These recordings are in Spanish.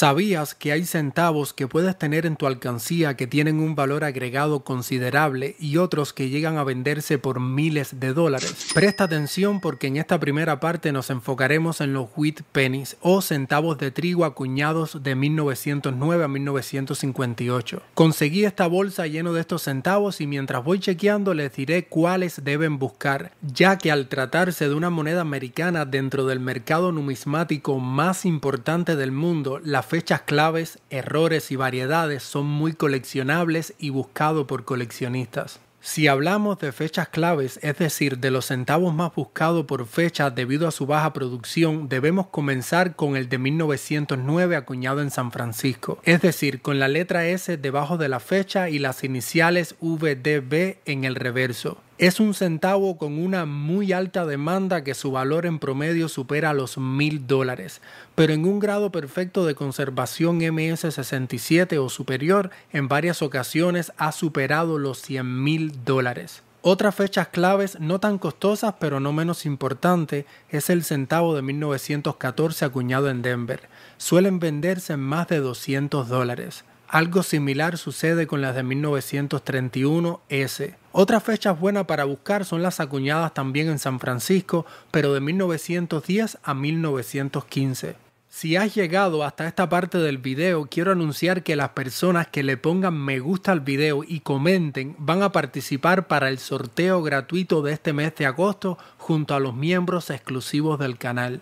¿Sabías que hay centavos que puedes tener en tu alcancía que tienen un valor agregado considerable y otros que llegan a venderse por miles de dólares? Presta atención porque en esta primera parte nos enfocaremos en los wheat pennies o centavos de trigo acuñados de 1909 a 1958. Conseguí esta bolsa lleno de estos centavos y mientras voy chequeando les diré cuáles deben buscar, ya que al tratarse de una moneda americana dentro del mercado numismático más importante del mundo, la fechas claves, errores y variedades son muy coleccionables y buscados por coleccionistas. Si hablamos de fechas claves, es decir, de los centavos más buscados por fecha debido a su baja producción, debemos comenzar con el de 1909 acuñado en San Francisco, es decir, con la letra S debajo de la fecha y las iniciales VDB en el reverso. Es un centavo con una muy alta demanda que su valor en promedio supera los mil dólares, pero en un grado perfecto de conservación MS67 o superior en varias ocasiones ha superado los $100,000 mil dólares. Otra fechas claves no tan costosas pero no menos importante es el centavo de 1914 acuñado en Denver. Suelen venderse en más de 200 dólares. Algo similar sucede con las de 1931S. Otras fechas buenas para buscar son las acuñadas también en San Francisco, pero de 1910 a 1915. Si has llegado hasta esta parte del video, quiero anunciar que las personas que le pongan me gusta al video y comenten van a participar para el sorteo gratuito de este mes de agosto junto a los miembros exclusivos del canal.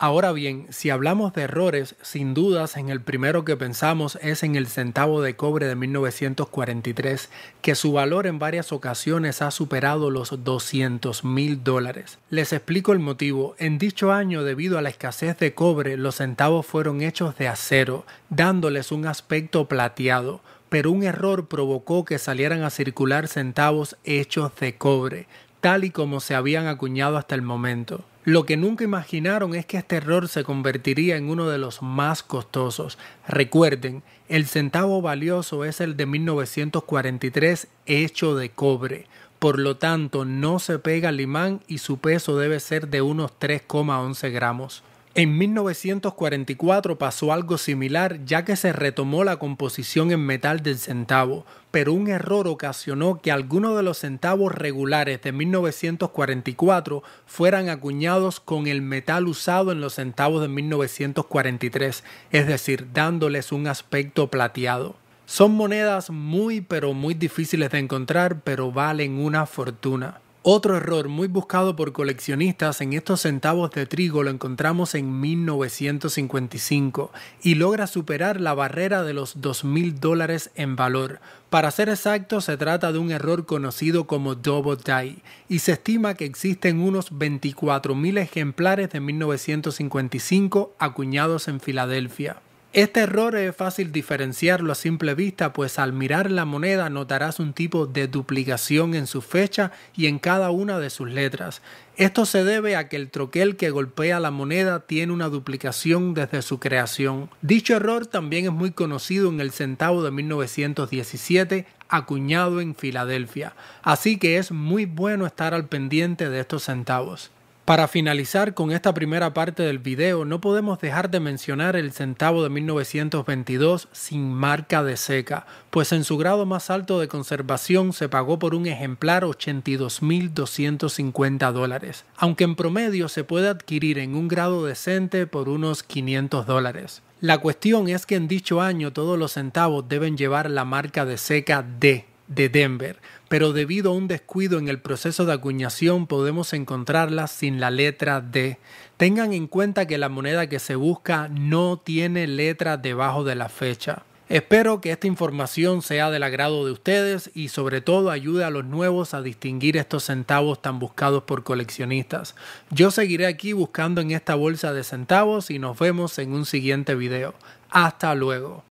Ahora bien, si hablamos de errores, sin dudas en el primero que pensamos es en el centavo de cobre de 1943, que su valor en varias ocasiones ha superado los 200 mil dólares. Les explico el motivo. En dicho año, debido a la escasez de cobre, los centavos fueron hechos de acero, dándoles un aspecto plateado pero un error provocó que salieran a circular centavos hechos de cobre, tal y como se habían acuñado hasta el momento. Lo que nunca imaginaron es que este error se convertiría en uno de los más costosos. Recuerden, el centavo valioso es el de 1943 hecho de cobre. Por lo tanto, no se pega al imán y su peso debe ser de unos 3,11 gramos. En 1944 pasó algo similar ya que se retomó la composición en metal del centavo, pero un error ocasionó que algunos de los centavos regulares de 1944 fueran acuñados con el metal usado en los centavos de 1943, es decir, dándoles un aspecto plateado. Son monedas muy pero muy difíciles de encontrar, pero valen una fortuna. Otro error muy buscado por coleccionistas en estos centavos de trigo lo encontramos en 1955 y logra superar la barrera de los 2.000 dólares en valor. Para ser exacto, se trata de un error conocido como Double Die y se estima que existen unos 24.000 ejemplares de 1955 acuñados en Filadelfia. Este error es fácil diferenciarlo a simple vista, pues al mirar la moneda notarás un tipo de duplicación en su fecha y en cada una de sus letras. Esto se debe a que el troquel que golpea la moneda tiene una duplicación desde su creación. Dicho error también es muy conocido en el centavo de 1917, acuñado en Filadelfia, así que es muy bueno estar al pendiente de estos centavos. Para finalizar con esta primera parte del video, no podemos dejar de mencionar el centavo de 1922 sin marca de seca, pues en su grado más alto de conservación se pagó por un ejemplar 82.250 dólares, aunque en promedio se puede adquirir en un grado decente por unos 500 dólares. La cuestión es que en dicho año todos los centavos deben llevar la marca de seca D de Denver, pero debido a un descuido en el proceso de acuñación podemos encontrarlas sin la letra D. Tengan en cuenta que la moneda que se busca no tiene letra debajo de la fecha. Espero que esta información sea del agrado de ustedes y sobre todo ayude a los nuevos a distinguir estos centavos tan buscados por coleccionistas. Yo seguiré aquí buscando en esta bolsa de centavos y nos vemos en un siguiente video. Hasta luego.